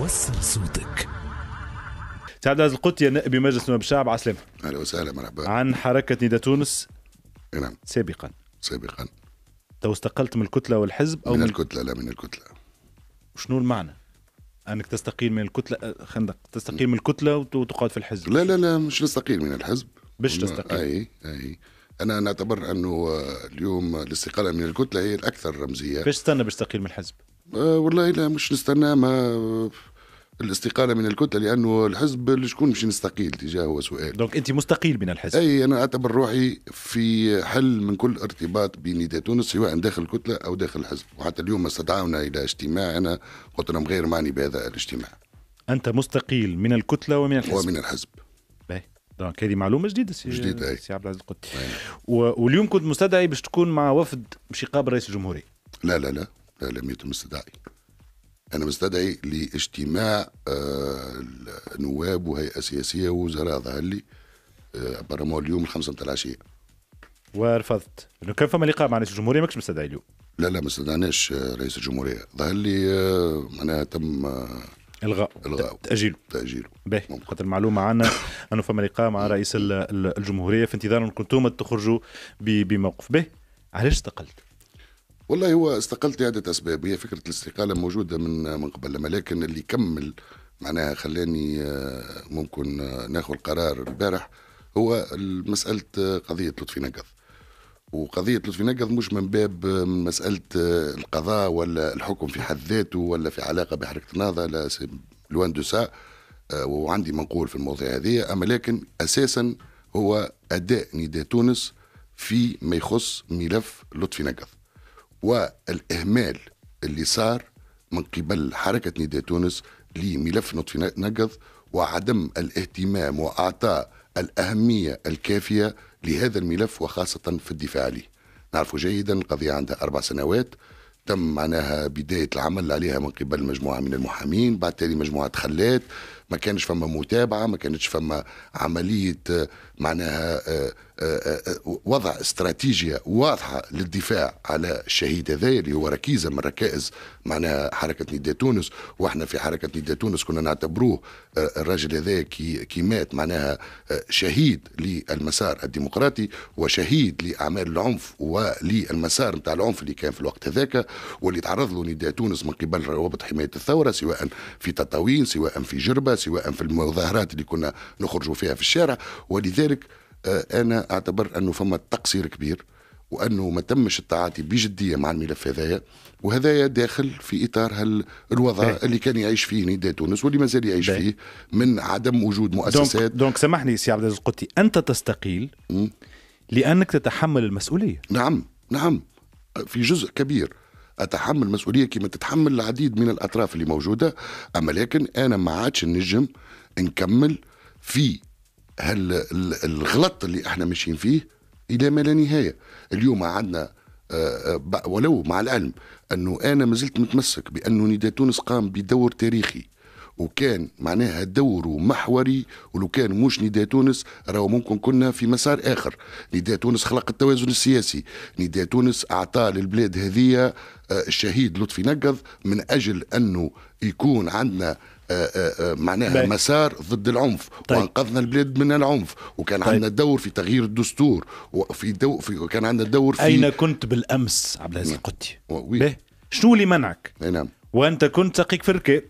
وصل صوتك سعد عز القطي نائب بمجلس نواب الشعب على السلامة أهلا وسهلا مرحبا عن حركة نيدا تونس نعم سابقا سابقا تو استقلت من الكتلة والحزب أو من, من الكتلة لا من الكتلة شنو المعنى؟ انك تستقيل من الكتله أه، خندق تستقيل من الكتله وتقعد في الحزب لا لا لا مش نستقيل من الحزب باش تستقيل اي اي انا نعتبر انه آه، اليوم الاستقاله من الكتله هي الاكثر رمزيه باش تستنى باش تستقيل من الحزب آه، والله لا مش نستنى ما الاستقاله من الكتله لانه الحزب شكون مش نستقيل تجاه هو سؤال دونك انت مستقيل من الحزب اي انا اعتبر روحي في حل من كل ارتباط بنداء تونس سواء داخل الكتله او داخل الحزب وحتى اليوم استدعونا الى اجتماع انا قلت لهم غير معني بهذا الاجتماع انت مستقيل من الكتله ومن الحزب ومن الحزب دونك هذه معلومه جديده سي جديده سي عبد العزيز القدسي واليوم كنت مستدعي باش تكون مع وفد باش يقابل رئيس الجمهوريه لا لا لا لم يتم استدعائي أنا مستدعي لاجتماع آه، نواب وهيئة سياسية ووزراء ظهر لي آه، برمو اليوم الخمسة نتاع العشية ورفضت لو كان فما لقاء مع رئيس الجمهورية ماكش مستدعي اليوم لا لا ما استدعناش آه، رئيس الجمهورية ظهر لي معناها تم الغاء الغاء تاجيله تاجيله باهي خاطر المعلومه عنا انه فما لقاء مع رئيس الجمهوريه في انتظار انكم تخرجوا بموقف به علاش استقلت؟ والله هو استقلت لعدة أسباب هي فكرة الاستقالة موجودة من من قبل ولكن اللي كمل معناها خلاني آه، ممكن آه، ناخذ قرار البارح هو مسألة آه، قضية لطفي نقض وقضية لطفي نقض مش من باب مسألة القضاء ولا الحكم في حد ذاته ولا في علاقة بحركة النهضة لا لوان دو سا وعندي منقول في المواضيع هذه أما لكن أساسا هو أداء نداء تونس في ما يخص ملف لطفي نقض والاهمال اللي صار من قبل حركه نداء تونس لملف نطفي نقض وعدم الاهتمام واعطاء الاهميه الكافيه لهذا الملف وخاصه في الدفاع عليه. نعرف جيدا القضيه عندها اربع سنوات تم معناها بدايه العمل عليها من قبل مجموعه من المحامين، بعد تالي مجموعه خلات، ما كانش فما متابعه ما كانتش فما عمليه آه، معناها آه، آه، وضع استراتيجيه واضحه للدفاع على الشهيد هذا اللي هو ركيزه من ركائز معناها حركه نداء تونس واحنا في حركه نداء تونس كنا نعتبروه الراجل هذا كي, كي مات معناها شهيد للمسار الديمقراطي وشهيد لاعمال العنف وللمسار نتاع العنف اللي كان في الوقت هذاك واللي تعرض له نداء تونس من قبل روابط حمايه الثوره سواء في تطاوين سواء في جربه سواء في المظاهرات اللي كنا نخرجوا فيها في الشارع ولذلك آه، انا اعتبر انه فما تقصير كبير وانه ما تمش التعاطي بجديه مع الملف هذايا وهذايا داخل في اطار الوضع بيه. اللي كان يعيش فيه نداء تونس واللي مازال يعيش بيه. فيه من عدم وجود مؤسسات دونك, دونك سامحني سي عبد العزيز قلتي انت تستقيل م? لانك تتحمل المسؤوليه نعم نعم في جزء كبير اتحمل مسؤوليه كما تتحمل العديد من الاطراف اللي موجوده اما لكن انا ما عادش نجم نكمل في هل الغلط اللي احنا ماشيين فيه الى ما لا نهايه اليوم عندنا آه، آه، ولو مع العلم انه انا ما زلت متمسك بانه نداء تونس قام بدور تاريخي وكان معناها دور محوري ولو كان مش نداء تونس راهو ممكن كنا في مسار اخر نداء تونس خلق التوازن السياسي نداء تونس اعطى للبلاد هذه آه، الشهيد لطفي نقض من اجل انه يكون عندنا آه، آه، معناها باي. مسار ضد العنف طيب. وانقذنا البلاد من العنف وكان طيب. عندنا دور في تغيير الدستور وفي دو في وكان عندنا دور في اين كنت بالامس عبد العزيز القدي نعم. شنو اللي منعك نعم وانت كنت تقيك في الركاب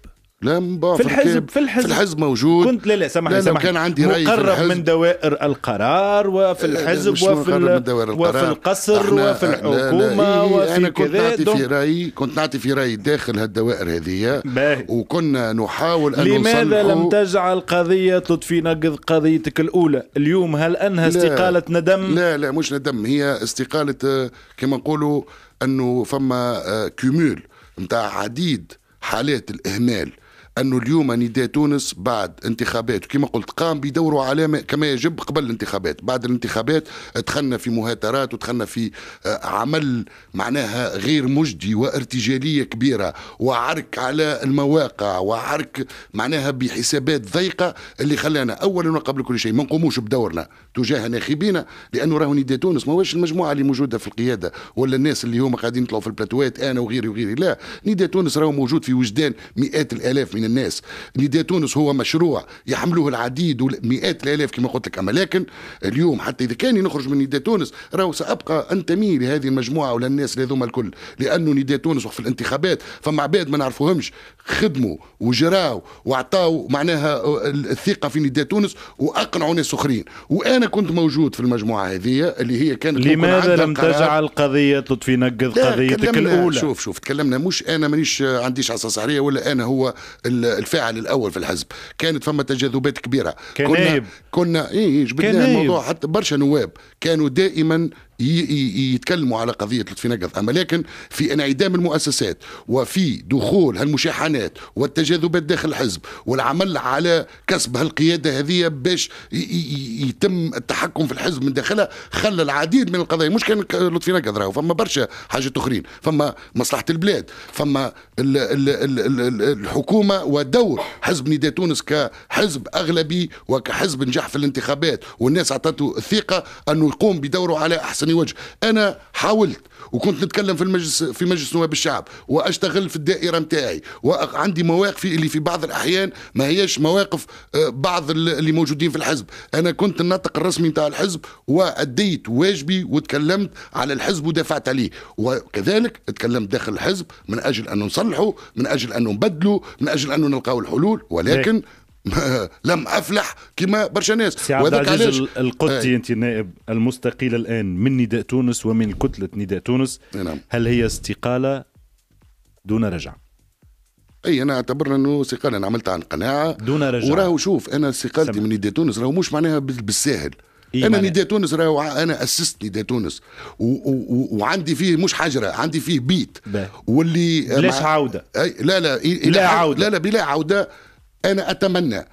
لا في الحزب في الحزب في الحزب موجود كنت لا لا سامحني سامحني كان عندي رأي مقرب من دوائر القرار وفي الحزب وفي من دوائر القرار وفي القصر وفي الحكومه لا لا إيه، إيه، وفي انا كنت نعطي في راي كنت نعطي في راي داخل هالدوائر هذه وكنا نحاول ان لماذا لم تجعل قضيه تطفي نقض قضيتك الاولى اليوم هل انها استقاله ندم لا لا مش ندم هي استقاله كما نقولوا انه فما كيمول آه، نتاع عديد حالات الاهمال انه اليوم نداء تونس بعد انتخابات كما قلت قام بدوره علامه كما يجب قبل الانتخابات بعد الانتخابات دخلنا في مهاترات ودخلنا في آه، عمل معناها غير مجدي وارتجاليه كبيره وعرك على المواقع وعرك معناها بحسابات ضيقه اللي خلانا اولا وقبل كل شيء ما نقوموش بدورنا تجاه ناخبينا لانه راهو نداء تونس ماهوش المجموعه اللي موجوده في القياده ولا الناس اللي هما قاعدين يطلعوا في البلاتوات انا وغيري وغيري لا نداء تونس راهو موجود في وجدان مئات الالاف من الناس نداء تونس هو مشروع يحملوه العديد مئات الالاف كما قلت لك اما لكن اليوم حتى اذا كان نخرج من نداء تونس راهو سابقى انتمي لهذه المجموعه ولا الناس هذوما الكل لانه نداء تونس في الانتخابات فما عباد ما نعرفوهمش خدموا وجراوا وعطاو معناها الثقه في نداء تونس واقنعوا ناس اخرين وانا كنت موجود في المجموعه هذه اللي هي كانت لماذا لم تجعل قضيه لطفي نقض قضيتك الاولى شوف شوف تكلمنا مش انا مانيش عنديش عصا سحريه ولا انا هو الفاعل الاول في الحزب كانت فما تجاذبات كبيره كنا كنا اي جبدنا الموضوع حتى برشا نواب كانوا دائما يتكلموا على قضية لطفي نقض أما لكن في انعدام المؤسسات وفي دخول هالمشاحنات والتجاذبات داخل الحزب والعمل على كسب هالقيادة هذه باش يتم التحكم في الحزب من داخلها خلى العديد من القضايا مش كان لطفي نقض راهو فما برشا حاجات أخرين فما مصلحة البلاد فما ال ال ال الـ الحكومة ودور حزب نداء تونس كحزب أغلبي وكحزب نجح في الانتخابات والناس أعطته الثقة أنه يقوم بدوره على أحسن يعطيني وجه انا حاولت وكنت نتكلم في المجلس في مجلس نواب الشعب واشتغل في الدائره نتاعي وعندي مواقفي اللي في بعض الاحيان ما هياش مواقف آه، بعض اللي موجودين في الحزب انا كنت الناطق الرسمي نتاع الحزب واديت واجبي وتكلمت على الحزب ودافعت عليه وكذلك تكلمت داخل الحزب من اجل ان نصلحه من اجل ان نبدله من اجل ان نلقاو الحلول ولكن إيه. لم افلح كما برشا ناس وهذاك علاش القدسي إيه. انت نائب المستقيل الان من نداء تونس ومن كتله نداء تونس إيه نعم. هل هي استقاله دون رجع اي انا اعتبرنا انه استقاله انا عملت عن قناعه دون رجع وراهو شوف انا استقالتي من نداء تونس راهو مش معناها بالساهل إيه انا نداء تونس راهو انا اسست نداء تونس وعندي فيه مش حجره عندي فيه بيت واللي مع... إيه، عوده لا لا بلا عوده لا لا بلا عوده أنا أتمنى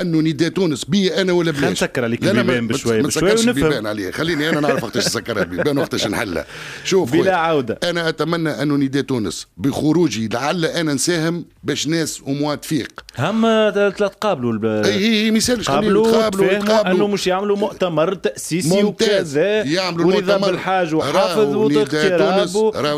انه نداء تونس بيا انا ولا بلاش نسكر عليك البيبان بشويه بشويه ونفهم عليه خليني انا نعرف وقتاش نسكرها البيبان وقتاش نحلها شوف بلا عوده انا اتمنى انه نداء تونس بخروجي لعل انا نساهم باش ناس اموا تفيق هم تقابلوا الب... اي اي ما يسالش قابلوا تقابلوا انه مش يعملوا مؤتمر تاسيسي وكذا يعملوا ورضا بالحاج وحافظ وتقتراب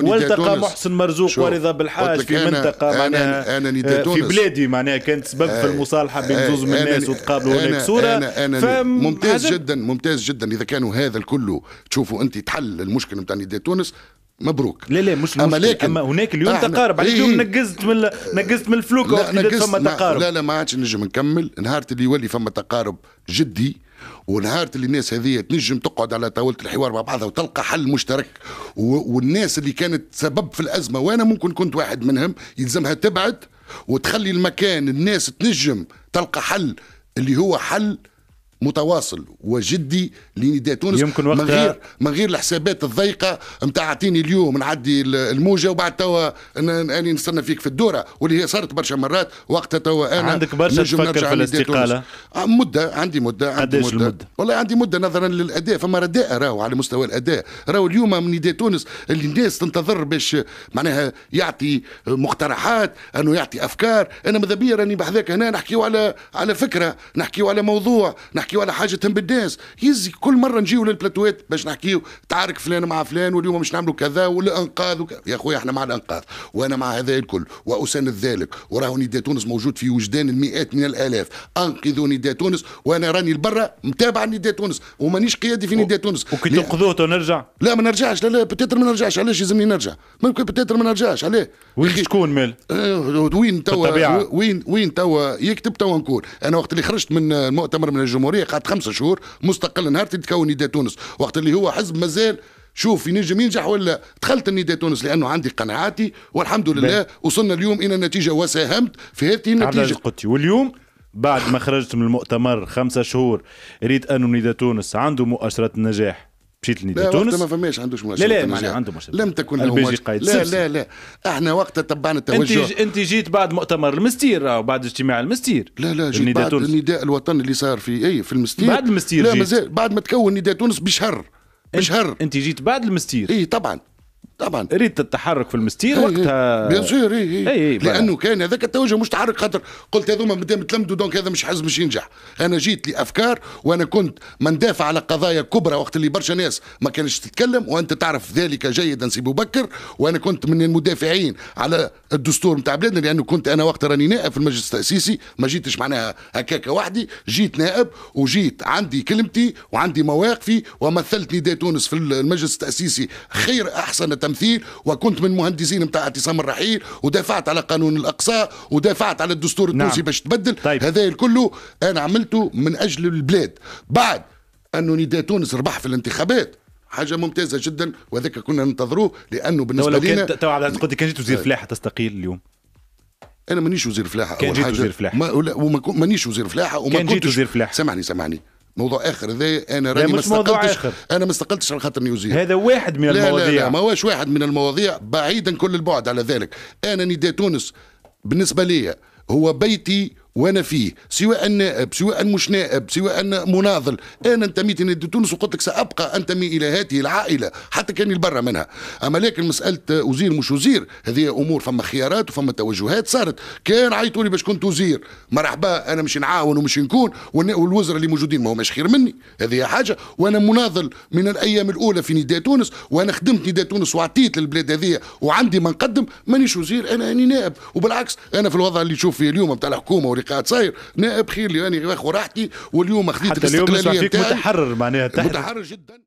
والتقى محسن مرزوق ورضا بالحاج في منطقه معناها آه، في بلادي معناها كانت سبب في آه، المصالحه بين آه، زوز من ناس وتقابلوا هناك صوره أنا أنا فم... ممتاز عجب. جدا ممتاز جدا اذا كانوا هذا الكل تشوفوا انت تحل المشكله نتاع نداء تونس مبروك لا لا مش اما لكن اما هناك اليوم تقارب عليك اليوم إيه. نقزت من نقزت من الفلوكه وقت نقزت فما نعم، تقارب لا لا ما عادش نجم نكمل نهار اللي يولي فما تقارب جدي ونهار اللي الناس هذه تنجم تقعد على طاوله الحوار مع بعضها وتلقى حل مشترك والناس اللي كانت سبب في الازمه وانا ممكن كنت واحد منهم يلزمها تبعد وتخلي المكان الناس تنجم تلقى حل اللي هو حل متواصل وجدي لنداء تونس يمكن وقتها من غير من غير الحسابات الضيقه نتاع اعطيني اليوم نعدي الموجه وبعد توا اني نستنى فيك في الدوره واللي هي صارت برشا مرات وقتها توا انا عندك برشا تفكر في الاستقاله آه، مده عندي مده عندي مده, المدة؟ والله عندي مده نظرا للاداء فما رداء راهو على مستوى الاداء راهو اليوم من نداء تونس اللي الناس تنتظر باش معناها يعطي مقترحات انه يعطي افكار انا ماذا بيا راني بحذاك هنا نحكيو على على فكره نحكيو على موضوع نحكي نحكي على حاجه تهم بالناس يزي كل مره نجيو للبلاتوات باش نحكيو تعارك فلان مع فلان واليوم باش نعملوا كذا والانقاذ وكذا. يا خويا احنا مع الانقاذ وانا مع هذا الكل واساند ذلك وراه نداء تونس موجود في وجدان المئات من الالاف انقذوا نداء تونس وانا راني لبرا متابع نداء تونس ومانيش قيادي في نداء تونس وكي تنقذوه تنرجع لا ما نرجعش لا لا بتاتر ما نرجعش علاش يلزمني نرجع ممكن بتاتر ما نرجعش علاه وين تكون مال آه، وين توا وين وين توا يكتب توا نكون انا وقت اللي خرجت من المؤتمر من الجمهوريه الجمهوريه قعد خمسة شهور مستقل نهار تتكون نداء تونس وقت اللي هو حزب مازال شوف ينجم ينجح ولا دخلت النداء تونس لانه عندي قناعاتي والحمد لله وصلنا اليوم الى النتيجه وساهمت في هذه النتيجه واليوم بعد ما خرجت من المؤتمر خمسة شهور ريت أنه نداء تونس عنده مؤشرات النجاح مشيت لنيدي تونس ما فماش عندوش مناشدة لا لا معناها عنده مناشدة لم تكن له قايد لا لا لا احنا وقتها تبعنا التوجه انت انت جيت بعد مؤتمر المستير او بعد اجتماع المستير لا لا جيت بعد تونس. النداء الوطني اللي صار في اي في المستير بعد المستير لا مازال بعد ما تكون نداء تونس بشهر بشهر انت جيت بعد المستير اي طبعا طبعا ريت التحرك في المستير وقتها إيه، إيه، بيان سور اي اي إيه، لانه كان هذاك التوجه مش تحرك خاطر قلت هذوما مادام تلمدوا دونك هذا مش حزب مش ينجح انا جيت لافكار وانا كنت مندافع على قضايا كبرى وقت اللي برشا ناس ما كانش تتكلم وانت تعرف ذلك جيدا سي بكر وانا كنت من المدافعين على الدستور نتاع بلادنا لانه كنت انا وقت راني نائب في المجلس التاسيسي ما جيتش معناها هكاك وحدي جيت نائب وجيت عندي كلمتي وعندي مواقفي ومثلت نداء تونس في المجلس التاسيسي خير احسن التمثيل وكنت من مهندسين نتاع اعتصام الرحيل ودافعت على قانون الاقصاء ودافعت على الدستور التونسي نعم. باش تبدل طيب. هذا كله انا عملته من اجل البلاد بعد انه نداء تونس ربح في الانتخابات حاجه ممتازه جدا وذاك كنا ننتظروه لانه بالنسبه لنا تو قلت العزيز كان جيت وزير آه. فلاحه تستقيل اليوم انا مانيش وزير فلاحه كان جيت وزير فلاحه وما مانيش وزير فلاحه وما كان جيت وزير فلاحه سامحني سامحني موضوع اخر هذا انا راني ما استقلتش انا ما استقلتش على خاطر نيوزيلندا هذا واحد من لا المواضيع لا لا ما هوش واحد من المواضيع بعيدا كل البعد على ذلك انا نداء تونس بالنسبه لي هو بيتي وانا فيه سواء نائب سواء مش نائب سواء مناضل انا انتميت الى تونس وقلت لك سابقى انتمي الى هذه العائله حتى كاني البرة منها اما لكن مساله وزير مش وزير هذه امور فما خيارات وفما توجهات صارت كان عيطوا لي باش كنت وزير مرحبا انا مش نعاون ومش نكون والوزراء اللي موجودين ما هماش خير مني هذه حاجه وانا مناضل من الايام الاولى في نداء تونس وانا خدمت نداء تونس واعطيت للبلاد هذه وعندي ما نقدم مانيش وزير انا اني نائب وبالعكس انا في الوضع اللي نشوف فيه اليوم نتاع الحكومه قاعد صاير نائب خير لي راني يعني راحتي واليوم اخذت الاستقلاليه حتى اليوم متحرر معناها متحرر جدا